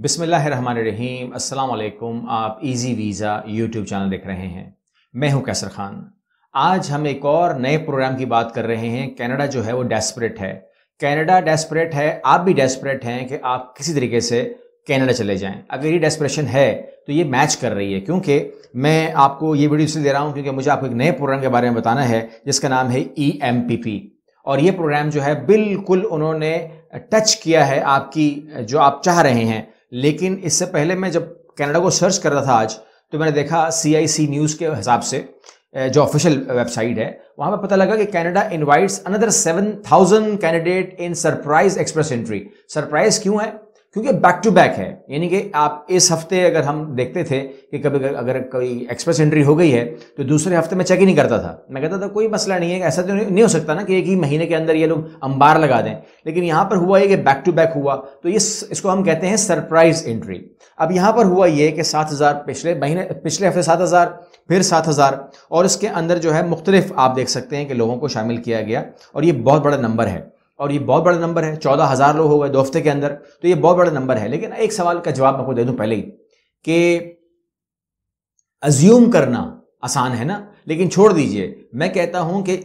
बिसमीम अल्लाम आप इजी वीज़ा यूट्यूब चैनल देख रहे हैं मैं हूं कैसर खान आज हम एक और नए प्रोग्राम की बात कर रहे हैं कनाडा जो है वो डेस्परेट है कनाडा डेस्परेट है आप भी डेस्परेट हैं कि आप किसी तरीके से कनाडा चले जाएं अगर ये डेस्परेशन है तो ये मैच कर रही है क्योंकि मैं आपको ये वीडियो इसलिए दे रहा हूँ क्योंकि मुझे आपको एक नए प्रोग्राम के बारे में बताना है जिसका नाम है ई e और ये प्रोग्राम जो है बिल्कुल उन्होंने टच किया है आपकी जो आप चाह रहे हैं लेकिन इससे पहले मैं जब कनाडा को सर्च कर रहा था आज तो मैंने देखा सी न्यूज़ के हिसाब से जो ऑफिशियल वेबसाइट है वहां पर पता लगा कि Canada invites another seven thousand candidate in surprise express entry surprise क्यों है क्योंकि बैक टू बैक है यानी कि आप इस हफ्ते अगर हम देखते थे कि कभी अगर कोई एक्सप्रेस एंट्री हो गई है तो दूसरे हफ्ते में चेक ही नहीं करता था मैं कहता था कोई मसला नहीं है ऐसा तो नहीं हो सकता ना कि एक ही महीने के अंदर ये लोग अंबार लगा दें लेकिन यहाँ पर हुआ ये कि बैक टू बैक हुआ तो ये इसको हम कहते हैं सरप्राइज एंट्री अब यहाँ पर हुआ ये कि सात हज़ार पिछले महीने पिछले हफ्ते सात हज़ार फिर सात हज़ार और इसके अंदर जो है मुख्तलिफ आप देख सकते हैं कि लोगों को शामिल किया गया और ये बहुत बड़ा नंबर है और ये बहुत बड़ा नंबर है चौदह हज़ार लोग हो गए दो हफ्ते के अंदर तो ये बहुत बड़ा नंबर है लेकिन एक सवाल का जवाब आपको दे दूं पहले ही कि अज्यूम करना आसान है ना लेकिन छोड़ दीजिए मैं कहता हूं कि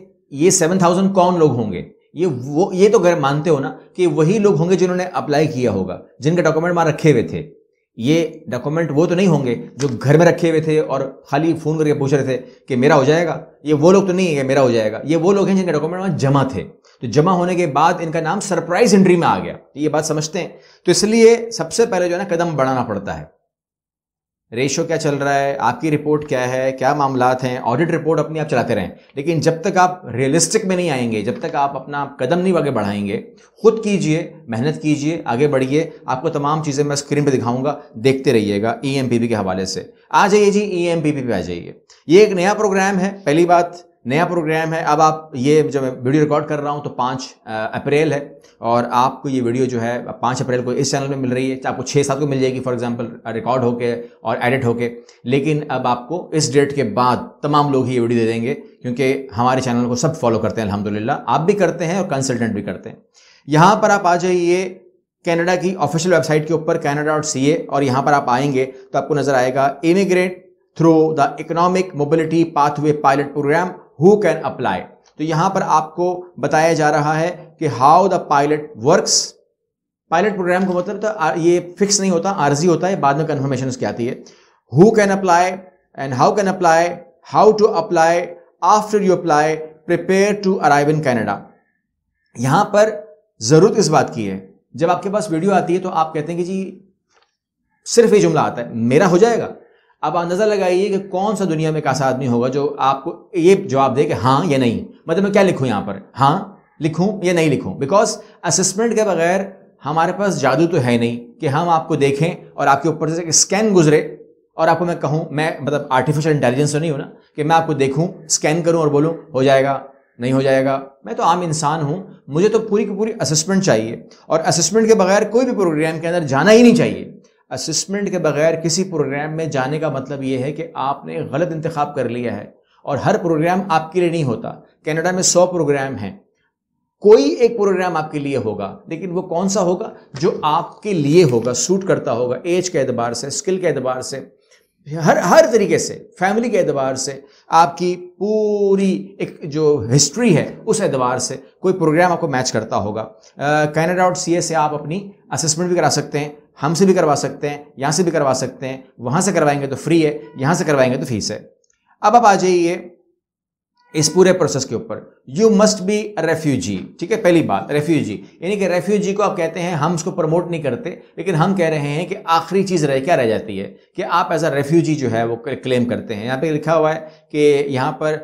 ये सेवन थाउजेंड कौन लोग होंगे ये वो ये तो अगर मानते हो ना कि वही लोग होंगे जिन्होंने अप्लाई किया होगा जिनके डॉक्यूमेंट वहां रखे हुए थे ये डॉक्यूमेंट वो तो नहीं होंगे जो घर में रखे हुए थे और खाली फ़ोन करके पूछ रहे थे कि मेरा हो जाएगा ये वो लोग तो नहीं है मेरा हो जाएगा ये वो लोग हैं जिनके डॉक्यूमेंट वहां जमा थे तो जमा होने के बाद इनका नाम सरप्राइज एंट्री में आ गया तो ये बात समझते हैं तो इसलिए सबसे पहले जो है ना कदम बढ़ाना पड़ता है रेशो क्या चल रहा है आपकी रिपोर्ट क्या है क्या मामला हैं ऑडिट रिपोर्ट अपनी आप चलाते रहें लेकिन जब तक आप रियलिस्टिक में नहीं आएंगे जब तक आप अपना कदम नहीं आगे बढ़ाएंगे खुद कीजिए मेहनत कीजिए आगे बढ़िए आपको तमाम चीज़ें मैं स्क्रीन पे दिखाऊंगा देखते रहिएगा ई e के हवाले से आ जाइए जी ई e पे आ जाइए ये एक नया प्रोग्राम है पहली बात नया प्रोग्राम है अब आप ये जो मैं वीडियो रिकॉर्ड कर रहा हूँ तो पाँच अप्रैल है और आपको ये वीडियो जो है पाँच अप्रैल को इस चैनल में मिल रही है आपको छः सात को मिल जाएगी फॉर एग्जांपल रिकॉर्ड होके और एडिट होके लेकिन अब आपको इस डेट के बाद तमाम लोग ही ये वीडियो दे देंगे क्योंकि हमारे चैनल को सब फॉलो करते हैं अलहमदिल्ला आप भी करते हैं और कंसल्टेंट भी करते हैं यहाँ पर आप आ जाइए कैनेडा की ऑफिशियल वेबसाइट के ऊपर कैनेडा डॉट सी ए और यहाँ पर आप आएंगे तो आपको नज़र आएगा immigrate through the economic mobility pathway pilot programme who can apply तो यहां पर आपको बताया जा रहा है कि how the pilot works pilot programme का मतलब तो ये फिक्स नहीं होता आरजी होता है बाद में कंफर्मेशन उसकी आती है who can apply and how can apply how to apply after you apply prepare to arrive in Canada यहां पर जरूरत इस बात की है जब आपके पास वीडियो आती है तो आप कहते हैं कि जी सिर्फ ये जुमला आता है मेरा हो जाएगा अब आप लगाइए कि कौन सा दुनिया में एक ऐसा आदमी होगा जो आपको ये जवाब दे कि हाँ या नहीं मतलब मैं क्या लिखूँ यहाँ पर हाँ लिखूँ या नहीं लिखूँ बिकॉज असेसमेंट के बगैर हमारे पास जादू तो है नहीं कि हम आपको देखें और आपके ऊपर से स्कैन गुजरे और आपको मैं कहूँ मैं मतलब आर्टिफिशियल इंटेलिजेंस तो नहीं हूँ ना कि मैं आपको देखूँ स्कैन करूँ और बोलूँ हो जाएगा नहीं हो जाएगा मैं तो आम इंसान हूँ मुझे तो पूरी की पूरी असेसमेंट चाहिए और असेसमेंट के बगैर कोई भी प्रोग्राम के अंदर जाना ही नहीं चाहिए असिस्मेंट के बगैर किसी प्रोग्राम में जाने का मतलब ये है कि आपने गलत इंतखब कर लिया है और हर प्रोग्राम आपके लिए नहीं होता कनाडा में सौ प्रोग्राम हैं कोई एक प्रोग्राम आपके लिए होगा लेकिन वो कौन सा होगा जो आपके लिए होगा सूट करता होगा एज के एतबार से स्किल के एतबार से हर हर तरीके से फैमिली के एतबार से आपकी पूरी एक जो हिस्ट्री है उस एतबार से कोई प्रोग्राम आपको मैच करता होगा कैनेडा डॉट सी से आप अपनी असेसमेंट भी करा सकते हैं हमसे भी करवा सकते हैं यहाँ से भी करवा सकते हैं वहाँ से करवाएंगे तो फ्री है यहाँ से करवाएंगे तो फीस है अब आप आ जाइए इस पूरे प्रोसेस के ऊपर यू मस्ट बी रेफ्यूजी ठीक है पहली बात रेफ्यूजी यानी कि रेफ्यूजी को आप कहते हैं हम उसको प्रमोट नहीं करते लेकिन हम कह रहे हैं कि आखिरी चीज़ रह क्या रह जाती है कि आप एज अ रेफ्यूजी जो है वो क्लेम करते हैं यहाँ पे लिखा हुआ है कि यहाँ पर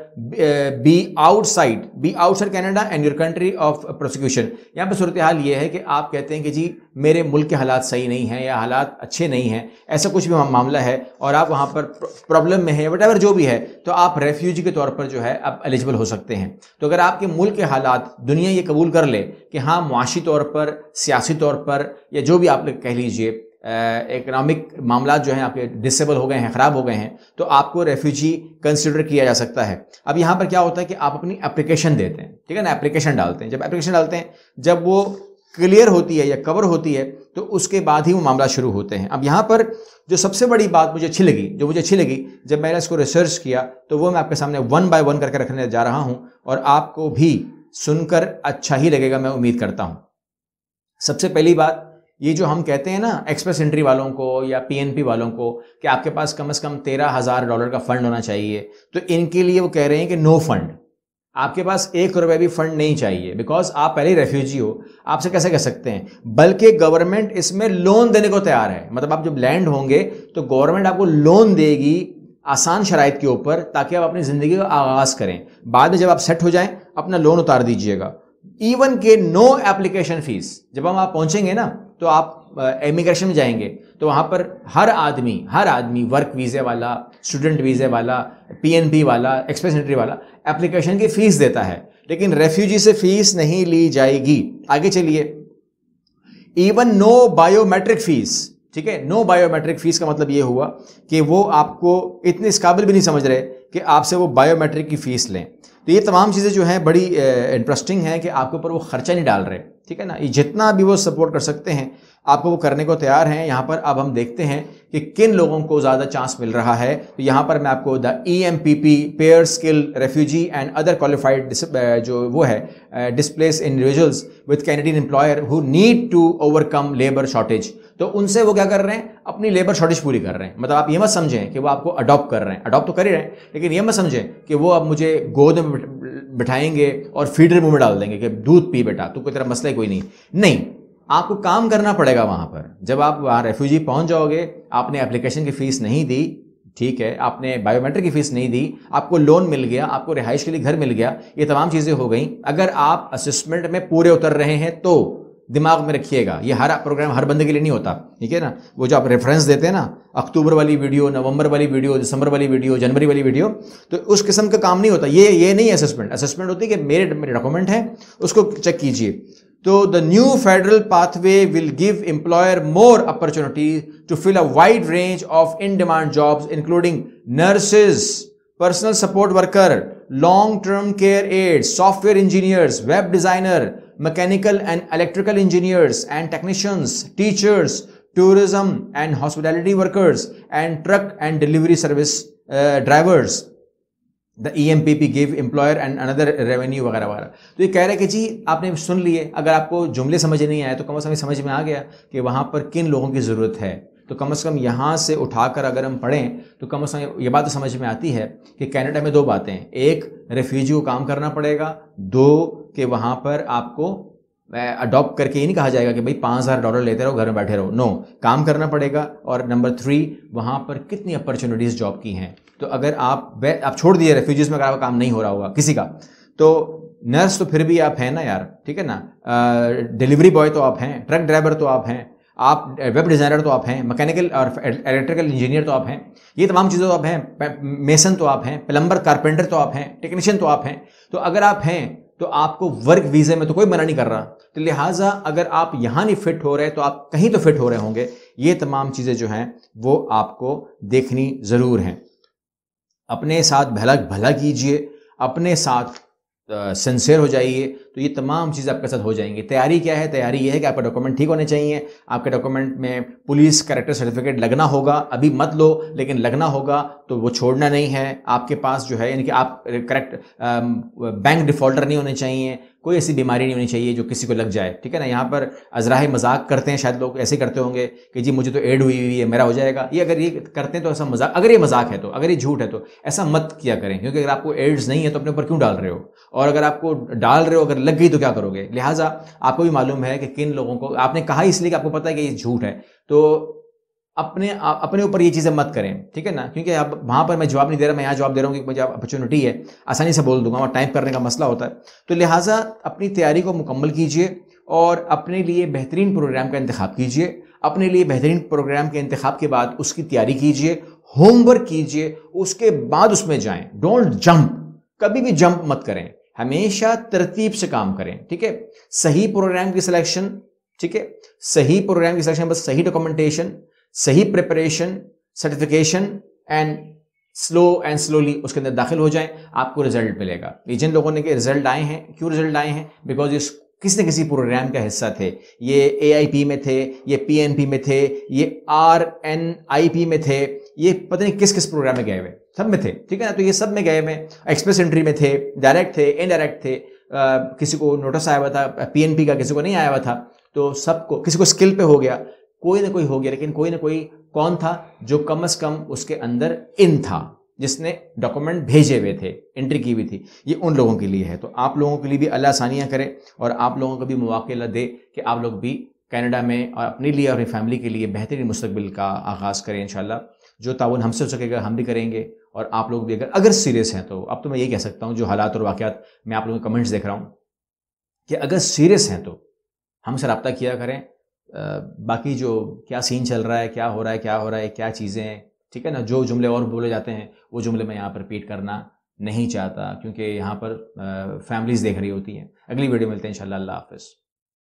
be outside be outside Canada and your country of prosecution यहाँ पर सूरत हाल ये है कि आप कहते हैं कि जी मेरे मुल्क के हालात सही नहीं हैं या हालात अच्छे नहीं हैं ऐसा कुछ भी मामला है और आप वहाँ पर प्रॉब्लम में है वट जो भी है तो आप रेफ्यूजी के तौर पर जो है आप एलिजिबल हो सकते हैं तो अगर आपके मुल्क के हालात दुनिया ये कबूल कर ले कि हाँ मुआशी तौर पर सियासी तौर पर या जो भी आप कह लीजिए इकनॉमिक मामला जो हैं आपके डिसेबल हो गए हैं ख़राब हो गए हैं तो आपको रेफ्यूजी कंसिडर किया जा सकता है अब यहाँ पर क्या होता है कि आप अपनी एप्लीकेशन देते हैं ठीक है ना एप्लीकेशन डालते हैं जब एप्लीकेशन डालते हैं जब वो क्लियर होती है या कवर होती है तो उसके बाद ही वो मामला शुरू होते हैं अब यहाँ पर जो सबसे बड़ी बात मुझे अच्छी लगी जो मुझे अच्छी लगी जब मैंने इसको रिसर्च किया तो वो मैं आपके सामने वन बाय वन करके रखने जा रहा हूँ और आपको भी सुनकर अच्छा ही लगेगा मैं उम्मीद करता हूँ सबसे पहली बात ये जो हम कहते हैं ना एक्सप्रेस एंट्री वालों को या पीएनपी वालों को कि आपके पास कम से कम तेरह हज़ार डॉलर का फंड होना चाहिए तो इनके लिए वो कह रहे हैं कि नो फंड आपके पास एक रुपए भी फंड नहीं चाहिए बिकॉज आप पहले रेफ्यूजी हो आपसे कैसे कह सकते हैं बल्कि गवर्नमेंट इसमें लोन देने को तैयार है मतलब आप जब लैंड होंगे तो गवर्नमेंट आपको लोन देगी आसान शराइ के ऊपर ताकि आप अपनी ज़िंदगी का आगाज़ करें बाद में जब आप सेट हो जाएं अपना लोन उतार दीजिएगा इवन के नो एप्लीकेशन फीस जब हम आप पहुंचेंगे ना तो आप इमिग्रेशन में जाएंगे तो वहाँ पर हर आदमी हर आदमी वर्क वीज़े वाला स्टूडेंट वीज़े वाला पीएनबी वाला एक्सप्रेस एंट्री वाला एप्लीकेशन की फ़ीस देता है लेकिन रेफ्यूजी से फ़ीस नहीं ली जाएगी आगे चलिए इवन नो बायोमेट्रिक फ़ीस ठीक है नो बायोमेट्रिक फ़ीस का मतलब ये हुआ कि वो आपको इतने इस काबिल भी नहीं समझ रहे कि आपसे वो बायोमेट्रिक की फ़ीस लें तो ये तमाम चीज़ें जो हैं बड़ी इंटरेस्टिंग हैं कि आपके ऊपर वो खर्चा नहीं डाल रहे ठीक है ना ये जितना भी वो सपोर्ट कर सकते हैं आपको वो करने को तैयार हैं यहाँ पर अब हम देखते हैं कि किन लोगों को ज़्यादा चांस मिल रहा है तो यहाँ पर मैं आपको the E M P P pair skill refugee and other qualified जो वो है displace individuals with Canadian employer who need to overcome labour shortage तो उनसे वो क्या कर रहे हैं अपनी लेबर शॉर्टेज पूरी कर रहे हैं मतलब आप ये मत समझें कि वो आपको अडॉप्ट कर रहे हैं अडॉप्ट तो कर ही रहे हैं लेकिन ये मत समझें कि वो अब मुझे गोद में बिठाएंगे और फीडर मुंह में डाल देंगे कि दूध पी बेटा तो कोई तरह मसला कोई नहीं नहीं आपको काम करना पड़ेगा वहाँ पर जब आप वहाँ रेफ्यूजी पहुँच जाओगे आपने एप्लीकेशन की फ़ीस नहीं दी ठीक है आपने बायोमेट्रिक की फीस नहीं दी आपको लोन मिल गया आपको रिहाइश के लिए घर मिल गया ये तमाम चीज़ें हो गई अगर आप असिस्मेंट में पूरे उतर रहे हैं तो दिमाग में रखिएगा ये हर प्रोग्राम हर बंदे के लिए नहीं होता ठीक है ना वो जो आप रेफरेंस देते हैं ना अक्टूबर वाली वीडियो नवंबर वाली वीडियो दिसंबर वाली वीडियो जनवरी वाली वीडियो तो उस किस्म का काम नहीं होता ये ये नहीं असेसमेंट असेसमेंट होती है कि मेरे मेरे डॉक्यूमेंट है उसको चेक कीजिए तो the new federal pathway will give employer more opportunity to fill a wide range of in demand jobs including nurses personal support worker long term care aide software engineers web designer mechanical and electrical engineers and technicians, teachers, tourism and hospitality workers, and truck and delivery service uh, drivers. The E M P P give employer and another revenue वगैरह वगैरह तो ये कह रहा है कि जी आपने सुन लिए अगर आपको जुमले समझ नहीं आए तो कम अज कम समझ में आ गया कि वहाँ पर किन लोगों की ज़रूरत है तो कम से कम यहाँ से उठाकर अगर हम पढ़ें तो कम से कम ये बात समझ में आती है कि कनाडा में दो बातें एक रेफ्यूजी को काम करना पड़ेगा दो कि वहाँ पर आपको अडॉप्ट करके ये नहीं कहा जाएगा कि भाई पाँच हज़ार डॉलर लेते रहो घर में बैठे रहो नो काम करना पड़ेगा और नंबर थ्री वहाँ पर कितनी अपॉर्चुनिटीज़ जॉब की हैं तो अगर आप वे आप छोड़ दिए रेफ्यूजीज़ में अगर आपका काम नहीं हो रहा होगा किसी का तो नर्स तो फिर भी आप हैं ना यार ठीक है ना डिलीवरी बॉय तो आप हैं ट्रक ड्राइवर तो आप हैं आप वेब डिज़ाइनर तो आप हैं मैकेनिकल और इलेक्ट्रिकल इंजीनियर तो आप हैं ये तमाम चीज़ें तो आप हैं मेसन तो आप हैं प्लम्बर कारपेंटर तो आप हैं टेक्नीशियन तो आप हैं तो अगर आप हैं तो आपको वर्क वीज़े में तो कोई मना नहीं कर रहा तो लिहाजा अगर आप यहाँ नहीं फिट हो रहे तो आप कहीं तो फिट हो रहे होंगे ये तमाम चीज़ें जो हैं वो आपको देखनी ज़रूर हैं अपने साथ भला भला कीजिए अपने साथ सिंसियर हो जाइए तो ये तमाम चीज़ आपके साथ हो जाएंगी तैयारी क्या है तैयारी ये है कि आपका डॉक्यूमेंट ठीक होने चाहिए आपके डॉक्यूमेंट में पुलिस करेक्टर सर्टिफिकेट लगना होगा अभी मत लो लेकिन लगना होगा तो वो छोड़ना नहीं है आपके पास जो है यानी कि आप करेक्ट बैंक डिफ़ॉल्टर नहीं होने चाहिए कोई ऐसी बीमारी नहीं होनी चाहिए जो किसी को लग जाए ठीक है ना यहाँ पर अजराह मजाक करते हैं शायद लोग ऐसे करते होंगे कि जी मुझे तो एड हुई हुई है मेरा हो जाएगा ये अगर ये करते हैं तो ऐसा मजाक अगर ये मजाक है तो अगर ये झूठ है तो ऐसा मत किया करें क्योंकि अगर आपको एड्स नहीं है तो अपने ऊपर क्यों डाल रहे हो और अगर आपको डाल रहे हो अगर लग गई तो क्या करोगे लिहाजा आपको भी मालूम है कि किन लोगों को आपने कहा इसलिए कि आपको पता है कि ये झूठ है तो अपने अपने ऊपर ये चीज़ें मत करें ठीक है ना क्योंकि अब वहाँ पर मैं जवाब नहीं दे रहा मैं यहाँ जवाब दे रहा हूँ कि मुझे अपॉर्चुनिटी है आसानी से बोल दूंगा और टाइप करने का मसला होता है तो लिहाजा अपनी तैयारी को मुकम्मल कीजिए और अपने लिए बेहतरीन प्रोग्राम का इंतख्य कीजिए अपने लिए बेहतरीन प्रोग्राम के इंतखब के बाद उसकी तैयारी कीजिए होमवर्क कीजिए उसके बाद उसमें जाएं डोंट जंप कभी भी जंप मत करें हमेशा तरतीब से काम करें ठीक है सही प्रोग्राम की सिलेक्शन ठीक है सही प्रोग्राम की सिलेक्शन बस सही डॉक्यूमेंटेशन सही preparation certification and slow and slowly उसके अंदर दाखिल हो जाए आपको रिजल्ट मिलेगा ये जिन लोगों ने के रिजल्ट आए हैं क्यों रिजल्ट आए हैं बिकॉज इस किसी न किसी प्रोग्राम का हिस्सा थे ये ए में थे ये पी में थे ये आर में थे ये पता नहीं किस किस प्रोग्राम में गए हुए सब में थे ठीक है ना तो ये सब में गए हुए एक्सप्रेस एंट्री में थे डायरेक्ट थे इनडायरेक्ट थे आ, किसी को नोटिस आया हुआ था पी का किसी को नहीं आया हुआ था तो सबको किसी को स्किल पे हो गया कोई ना कोई हो गया लेकिन कोई ना कोई कौन था जो कम से कम उसके अंदर इन था जिसने डॉक्यूमेंट भेजे हुए थे एंट्री की हुई थी ये उन लोगों के लिए है तो आप लोगों के लिए भी अल्लाह आसानियाँ करे और आप लोगों को भी मौक़े दे कि आप लोग भी कनाडा में और अपने लिए और अपनी फैमिली के लिए बेहतरीन मुस्तबिल का आगाज़ करें इन जो ताउन हमसे हो सकेगा हम भी करेंगे और आप लोग भी अगर अगर सीरियस हैं तो अब तो मैं ये कह सकता हूँ जो हालात और वाक़ मैं आप लोगों के कमेंट्स देख रहा हूँ कि अगर सीरियस हैं तो हमसे रबता किया करें बाकी जो क्या सीन चल रहा है क्या हो रहा है क्या हो रहा है क्या चीज़ें ठीक है ना जो जुमले और बोले जाते हैं वो जुमले मैं यहाँ पर रिपीट करना नहीं चाहता क्योंकि यहाँ पर फैमिलीज़ देख रही होती हैं अगली वीडियो मिलते हैं इन शाला हाफिज़